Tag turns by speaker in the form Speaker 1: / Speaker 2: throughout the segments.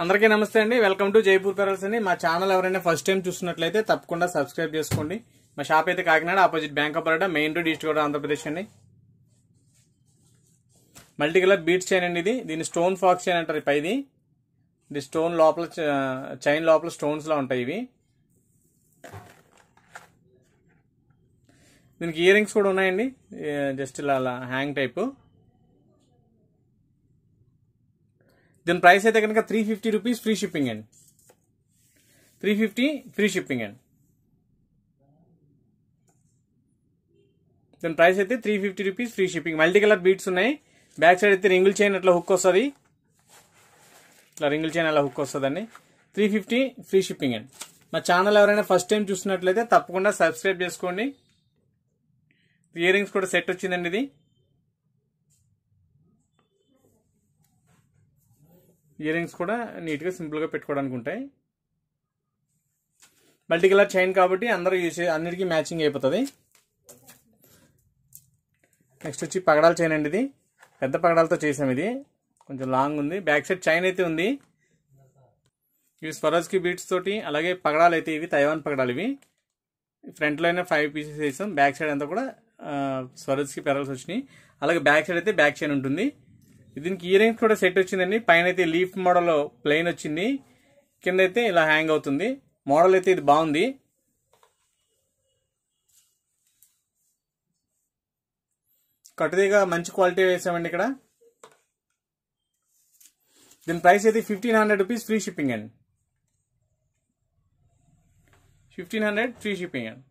Speaker 1: అందరికీ నమస్తే అండి వెల్కమ్ టు జైపూర్ పెరల్స్ అండి మా ఛానల్ ఎవరైనా ఫస్ట్ టైం చూస్తున్నట్లయితే తప్పకుండా సబ్స్క్రైబ్ చేసుకోండి మా షాప్ అయితే Kakinada opposite bank of Baroda main road east గోడా ఆంధ్రప్రదేశ్ అండి మల్టీ కలర్ బీట్స్ చైన్ అండి ఇది దీని స్టోన్ ఫాక్స్ చైన్ అంటారు పైది ఇది స్టోన్ లోపల చైన్ లోపల స్టోన్స్లో ఉంటాయి ఇవి దీనికి ఇయర్ రింగ్స్ కూడా ఉన్నాయండి జస్ట్ ఇలా హ్యాంగ్ టైపు దీని ప్రైస్ అయితే కనుక three fifty rupees free shipping అండి త్రీ ఫిఫ్టీ ఫ్రీ షిప్పింగ్ అండి దీని ప్రైస్ అయితే three fifty rupees free shipping multi colour beads ఉన్నాయి బ్యాక్ సైడ్ అయితే రింగుల్ చైన్ అట్లా హుక్ వస్తుంది ఇట్లా రింగుల్ చైన్ అలా హుక్ వస్తుందండి త్రీ ఫిఫ్టీ ఫ్రీ షిప్పింగ్ అండి మా ఛానల్ ఎవరైనా ఫస్ట్ టైం చూసినట్లయితే తప్పకుండా సబ్స్క్రైబ్ చేసుకోండి ఇయర్ రింగ్స్ కూడా సెట్ వచ్చిందండి ఇది ఇయర్ రింగ్స్ కూడా నీట్గా సింపుల్గా పెట్టుకోవడానికి ఉంటాయి మల్టీ కలర్ చైన్ కాబట్టి అందరూ యూజ్ అన్నిటికీ మ్యాచింగ్ అయిపోతుంది నెక్స్ట్ వచ్చి పగడాల చైన్ అండి ఇది పెద్ద పగడాలతో చేసాం ఇది కొంచెం లాంగ్ ఉంది బ్యాక్ సైడ్ చైన్ అయితే ఉంది ఇవి స్వరాజ్కి బీట్స్ తోటి అలాగే పగడాలు అయితే ఇవి తైవాన్ పగడాలు ఇవి ఫ్రంట్లో అయినా ఫైవ్ పీసెస్ వేసాం బ్యాక్ సైడ్ అంతా కూడా స్వరాజ్కి పెరల్స్ వచ్చినాయి అలాగే బ్యాక్ సైడ్ అయితే బ్యాక్ చైన్ ఉంటుంది దీనికి ఇయరింగ్స్ కూడా సెట్ వచ్చిందండి పైన అయితే లీఫ్ మోడల్ ప్లెయిన్ వచ్చింది కింద అయితే ఇలా హ్యాంగ్ అవుతుంది మోడల్ అయితే ఇది బాగుంది కట్టుదీగా మంచి క్వాలిటీ వేసామండి ఇక్కడ దీని ప్రైస్ అయితే fifteen hundred rupees free shipping అండి ఫిఫ్టీన్ హండ్రెడ్ ఫ్రీ షిప్పింగ్ అండి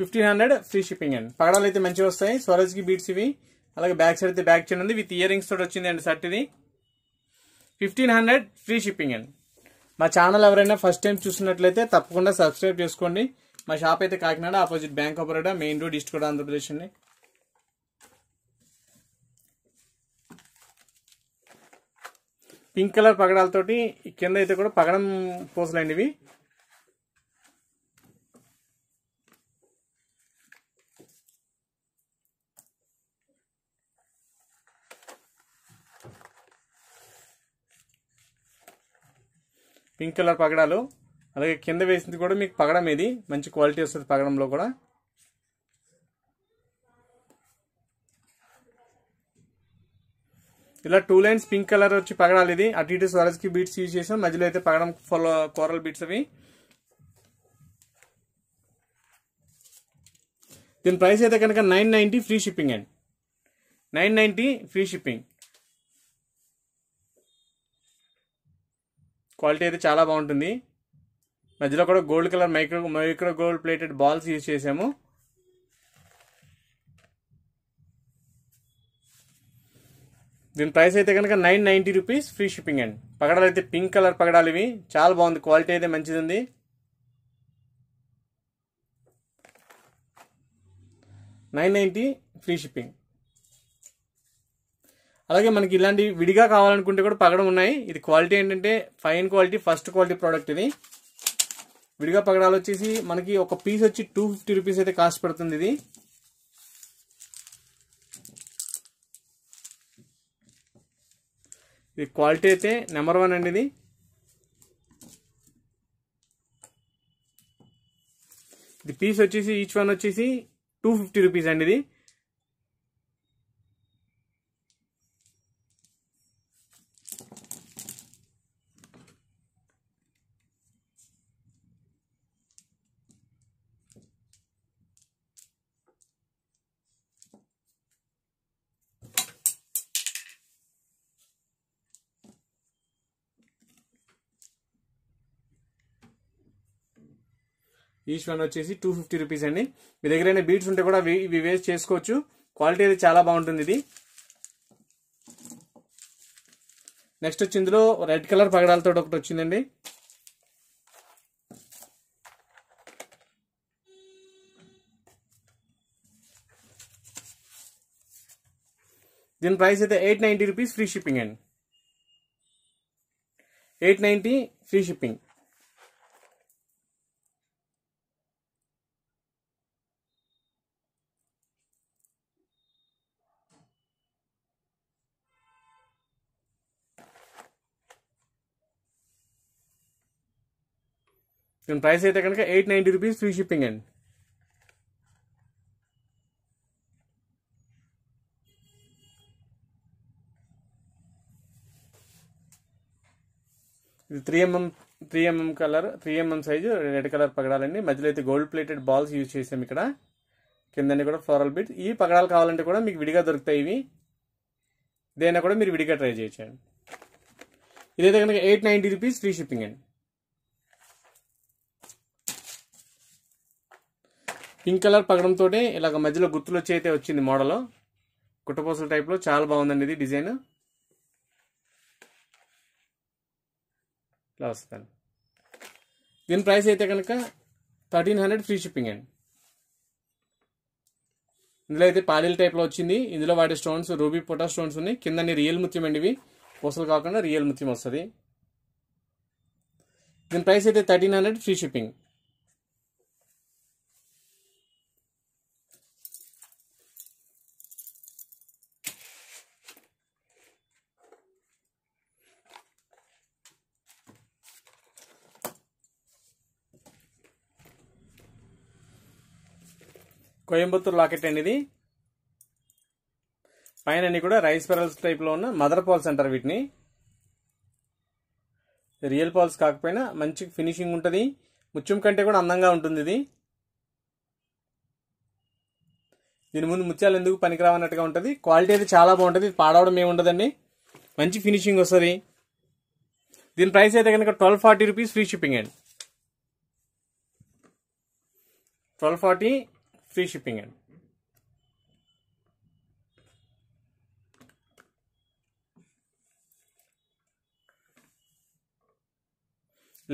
Speaker 1: ఫిఫ్టీన్ హండ్రెడ్ ఫ్రీ షిప్పింగ్ అండి పగడాలు అయితే మంచిగా వస్తాయి కి బీట్స్ ఇవి అలాగే బ్యాక్ సైడ్ అయితే బ్యాక్ చైన్ ఉంది విత్ ఇయర్ రింగ్స్ తోటి వచ్చింది అండి షర్ట్ ఇది ఫిఫ్టీన్ హండ్రెడ్ ఫ్రీ షిప్పింగ్ అండి మా ఛానల్ ఎవరైనా ఫస్ట్ టైం చూసినట్లయితే తప్పకుండా సబ్స్క్రైబ్ చేసుకోండి మా షాప్ అయితే Kakinada opposite bank operator main road east కూడా ఆంధ్రప్రదేశ్ అండి పింక్ కలర్ పగడాలతోటి కింద అయితే కూడా పగడం పూసలండి ఇవి పింక్ కలర్ పగడాలు అలాగే కింద వేసింది కూడా మీకు పగడం ఇది మంచి క్వాలిటీ వస్తుంది పగడంలో కూడా ఇలా టూ లైన్స్ పింక్ కలర్ వచ్చి పగడాలి ఇది అటు ఇటు స్వరజ్కి బీట్స్ యూజ్ చేసాం మధ్యలో అయితే పగడం ఫలో కూరల్ బీట్స్ అవి దీని ప్రైస్ అయితే కనుక నైన్ ఫ్రీ షిప్పింగ్ అండి nine ninety free shipping quality అయితే చాలా బాగుంటుంది మధ్యలో కూడా gold colour micro micro gold plated balls use చేసాము దీని ప్రైస్ అయితే కనుక nine ninety rupees free shipping అండి పగడాలు అయితే పింక్ కలర్ పగడాలు ఇవి చాలా బాగుంది క్వాలిటీ అయితే మంచిది ఉంది నైన్ నైంటీ ఫ్రీ షిప్పింగ్ అలాగే మనకి ఇలాంటి విడిగా కావాలనుకుంటే కూడా పగడం ఉన్నాయి ఇది క్వాలిటీ ఏంటంటే fine quality first quality product ఇది విడిగా పగడాలు వచ్చేసి మనకి ఒక పీస్ వచ్చి టూ ఫిఫ్టీ రూపీస్ అయితే కాస్ట్ పడుతుంది ఇది ఇది క్వాలిటీ అయితే నెంబర్ వన్ అండి ఇది ఇది పీస్ వచ్చేసి ఈచ్ వన్ వచ్చేసి టూ ఫిఫ్టీ రూపీస్ అండి ఇది ఈచ్ వన్ వచ్చేసి టూ ఫిఫ్టీ రూపీస్ అండి మీ దగ్గర బీట్స్ ఉంటే కూడా ఇవి వేస్ట్ చేసుకోవచ్చు క్వాలిటీ అయితే చాలా బాగుంటుంది ఇది నెక్స్ట్ వచ్చి ఇందులో రెడ్ కలర్ పగడాలతో ఒకటి వచ్చిందండి దీని ప్రైస్ అయితే eight ninety rupees free shipping అండి ఎయిట్ నైంటీ ఫ్రీ షిప్పింగ్ దీని ప్రైస్ అయితే కనుక eight ninety rupees free shipping అండి ఇది three MM three MM colour three MM size red colour పగడాలండి మధ్యలో అయితే గోల్డ్ ప్లేటెడ్ బాల్స్ యూజ్ చేసాం ఇక్కడ కిందన్నీ కూడా ఫ్లోరల్ బిట్స్ ఈ పగడాలు కావాలంటే కూడా మీకు విడిగా దొరుకుతాయి ఇవి దేనా కూడా మీరు విడిగా ట్రై చేయొచ్చు ఇదైతే కనుక eight ninety rupees free shipping అండి పింక్ కలర్ పగడంతో ఇలాగ మధ్యలో గుర్తులు వచ్చి అయితే వచ్చింది మోడల్ కుట్టపోసల లో చాలా బాగుందండి ఇది డిజైన్ ఇలా వస్తుంది దీని ప్రైస్ అయితే కనుక థర్టీన్ హండ్రెడ్ ఫ్రీ షిప్పింగ్ అండి ఇందులో అయితే పాలీల టైప్లో వచ్చింది ఇందులో వాడే స్టోన్స్ రూబీ పొటా స్టోన్స్ ఉన్నాయి కిందని రియల్ ముత్యం అండి ఇవి పూసలు కాకుండా రియల్ ముత్యం వస్తుంది దీని ప్రైస్ అయితే thirteen hundred free shipping Coimbatore locket అండి ఇది పైన అన్ని కూడా రైస్ పెరల్స్ టైప్లో ఉన్న మదర్ పాల్స్ అంటారు వీటిని రియల్ పాల్స్ కాకపోయినా మంచి ఫినిషింగ్ ఉంటుంది ముత్యం కంటే కూడా అందంగా ఉంటుంది ఇది దీని ముందు ముత్యాలు ఎందుకు పనికిరావన్నట్టుగా ఉంటుంది క్వాలిటీ అయితే చాలా బాగుంటుంది పాడవడం ఏమి ఉండదండి మంచి ఫినిషింగ్ వస్తుంది దీని ప్రైస్ అయితే కనుక twelve forty rupees free shipping అండి ట్వెల్వ్ ఫార్టీ ఫ్రీ షిప్పింగ్ అండి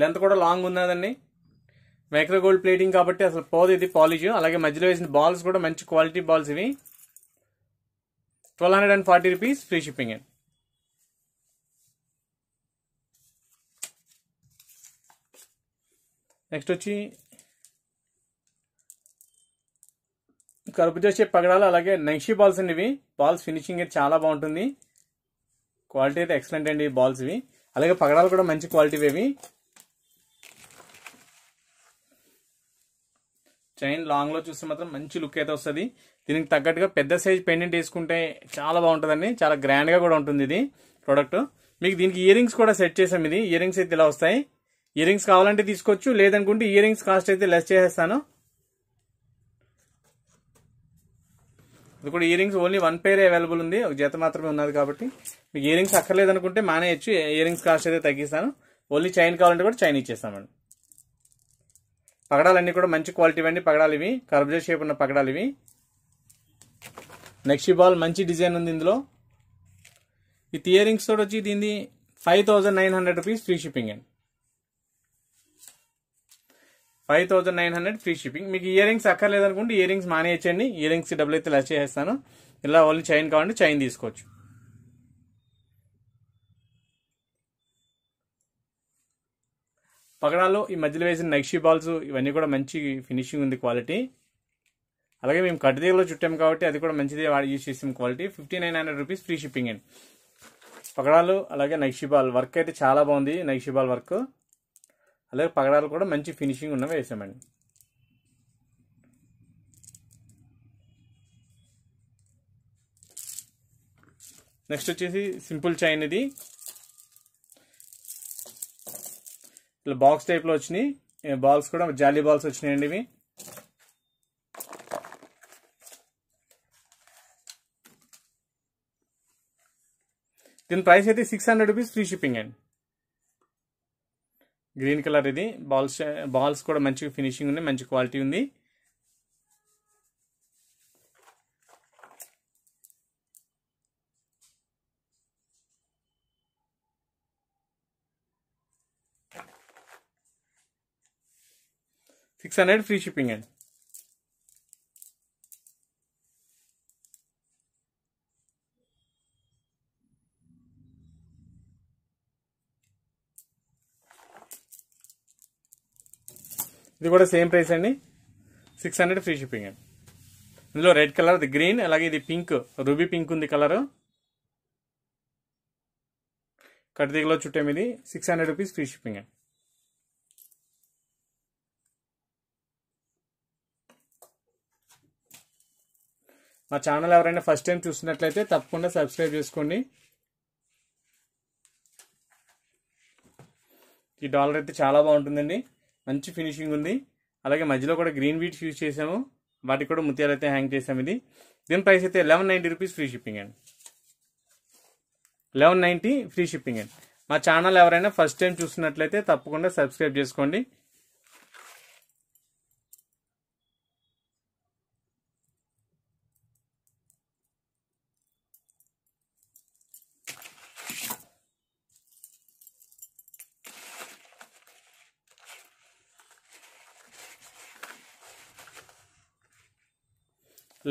Speaker 1: లెంత్ కూడా లాంగ్ ఉన్నదండి మైక్రో గోల్డ్ ప్లేటింగ్ కాబట్టి అసలు పోదు ఇది పాలిష్ అలాగే మధ్యలో వేసిన బాల్స్ కూడా మంచి క్వాలిటీ బాల్స్ ఇవి twelve hundred and forty rupees free shipping అండి నెక్స్ట్ వచ్చి కలుపు చేసే పగడాలు అలాగే నెంక్షి బాల్స్ అండి ఇవి బాల్స్ ఫినిషింగ్ అయితే చాలా బాగుంటుంది క్వాలిటీ అయితే ఎక్సలెంట్ అండి బాల్స్ ఇవి అలాగే పగడాలు కూడా మంచి క్వాలిటీ ఇవి చైన్ లాంగ్లో చూస్తే మాత్రం మంచి లుక్ అయితే వస్తుంది దీనికి తగ్గట్టుగా పెద్ద సైజ్ పెండింగ్ వేసుకుంటే చాలా బాగుంటుందండి చాలా గ్రాండ్గా కూడా ఉంటుంది ఇది ప్రోడక్ట్ మీకు దీనికి ఇయరింగ్స్ కూడా సెట్ చేసాం ఇది ఇయరింగ్స్ అయితే ఇలా వస్తాయి ఇయర్ కావాలంటే తీసుకోవచ్చు లేదనుకుంటే ఇయరింగ్స్ కాస్ట్ అయితే లెస్ చేసేస్తాను ఇది కూడా ఇయరింగ్స్ ఓన్లీ వన్ పేరే అవైలబుల్ ఉంది ఒక జత మాత్రమే ఉన్నది కాబట్టి మీకు ఇయరింగ్స్ అక్కర్లేదు అనుకుంటే మానేయచ్చు ఇయరింగ్స్ కాస్ట్ అయితే తగ్గిస్తాను ఓన్లీ చైన్ కావాలంటే కూడా చైన్ ఇచ్చేస్తామండి పగడాలన్నీ కూడా మంచి క్వాలిటీ అండి పగడాలు ఇవి కర్బ్జర్ షేప్ ఉన్న పగడాలు ఇవి నెక్స్ట్ బాల్ మంచి డిజైన్ ఉంది ఇందులో ఈ ఇయరింగ్స్ తోటి వచ్చి దీన్ని five thousand nine hundred rupees free shipping అండి five thousand nine hundred free shipping మీకు ఇయర్ రింగ్స్ అక్కర్లేదనుకుంటే ఇయర్ రింగ్స్ మానేయచ్చండి ఇయర్ రింగ్స్ డబ్బులు అయితే లెస్ చేసేస్తాను ఇలా ఓన్లీ చైన్ కావాలంటే చైన్ తీసుకోవచ్చు పగడాలు ఈ మధ్యలో వేసిన నక్షి బాల్స్ ఇవన్నీ కూడా మంచి ఫినిషింగ్ ఉంది క్వాలిటీ అలాగే మేము కట్టుదీగలో చుట్టాం కాబట్టి అది కూడా మంచిది వాడి యూజ్ చేసాం quality fifty nine hundred rupees free shipping అండి పగడాలు అలాగే నక్షి బాల్ వర్క్ అయితే చాలా బాగుంది నక్షి బాల్ వర్క్ అలాగే పగడాలు కూడా మంచి ఫినిషింగ్ ఉన్నవి వేసామండి నెక్స్ట్ వచ్చేసి సింపుల్ చైన్ ఇది ఇట్లా బాక్స్ టైప్లో వచ్చినాయి బాల్స్ కూడా జాలీ బాల్స్ వచ్చినాయండి ఇవి దీని ప్రైస్ అయితే six hundred rupees free shipping అండి గ్రీన్ కలర్ ఇది బాల్స్ బాల్స్ కూడా మంచి ఫినిషింగ్ ఉంది మంచి క్వాలిటీ ఉంది సిక్స్ హండ్రెడ్ ఫ్రీ షిప్పింగ్ అండి ఇది కూడా సేమ్ ప్రైస్ అండి సిక్స్ హండ్రెడ్ ఫ్రీ షిప్పింగ్ అండి ఇందులో రెడ్ కలర్ ది గ్రీన్ అలాగే ఇది పింక్ రూబీ పింక్ ఉంది కలర్ కట్టిదిగలో చుట్టే ఇది six hundred rupees free shipping అండి మా ఛానల్ ఎవరైనా ఫస్ట్ టైం చూసినట్లయితే తప్పకుండా సబ్స్క్రైబ్ చేసుకోండి ఈ డాలర్ అయితే చాలా బాగుంటుందండి మంచి ఫినిషింగ్ ఉంది అలాగే మధ్యలో కూడా గ్రీన్ వీట్స్ యూజ్ చేసాము వాటికి కూడా ముత్యాలు అయితే హ్యాంగ్ చేసాము ఇది దీని ప్రైస్ అయితే eleven ninety rupees free shipping అండి లెవెన్ నైంటీ ఫ్రీ షిప్పింగ్ అండి మా ఛానల్ ఎవరైనా ఫస్ట్ టైం చూసినట్లయితే తప్పకుండా సబ్స్క్రైబ్ చేసుకోండి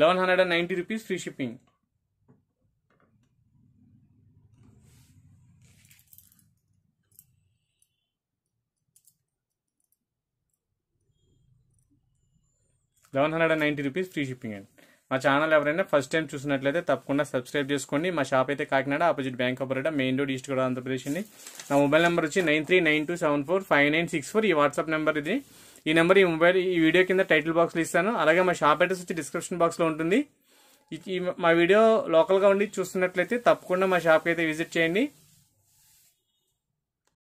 Speaker 1: eleven hundred ninety rupees free shipping eleven hundred and ninety rupees free shipping అండి మా ఛానల్ ఎవరైనా ఫస్ట్ టైం చూసినట్లయితే తప్పకుండా సబ్స్క్రైబ్ చేసుకోండి మా షాప్ అయితే Kakinada opposite bank of Baroda main road east గోడా ఆంధ్రప్రదేశ్ అండి నా మొబైల్ నెంబర్ వచ్చి nine three nine two seven four five nine six four ఈ వాట్సాప్ నెంబర్ ఇది ఈ నెంబర్ ఈ మొబైల్ ఈ వీడియో కింద టైటిల్ బాక్స్లో ఇస్తాను అలాగే మా షాప్ అడ్రస్ వచ్చి డిస్క్రిప్షన్ బాక్స్లో ఉంటుంది ఈ మా వీడియో లోకల్గా ఉండి చూస్తున్నట్లయితే తప్పకుండా మా షాప్కి అయితే విజిట్ చేయండి